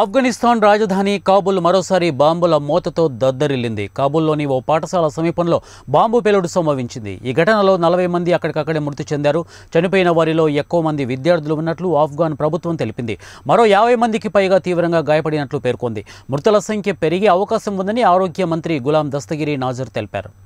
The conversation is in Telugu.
ఆఫ్ఘనిస్తాన్ రాజధాని కాబుల్ మరోసారి బాంబుల మూతతో దద్దరిల్లింది కాబుల్లోని ఓ పాఠశాల సమీపంలో బాంబు పేలుడు సంభవించింది ఈ ఘటనలో నలభై మంది అక్కడికక్కడే మృతి చెందారు చనిపోయిన వారిలో ఎక్కువ మంది విద్యార్థులు ఉన్నట్లు ఆఫ్ఘాన్ ప్రభుత్వం తెలిపింది మరో యాభై మందికి పైగా తీవ్రంగా గాయపడినట్లు పేర్కొంది మృతుల సంఖ్య పెరిగే అవకాశం ఉందని ఆరోగ్య మంత్రి గులాం దస్తగిరి నాజర్ తెలిపారు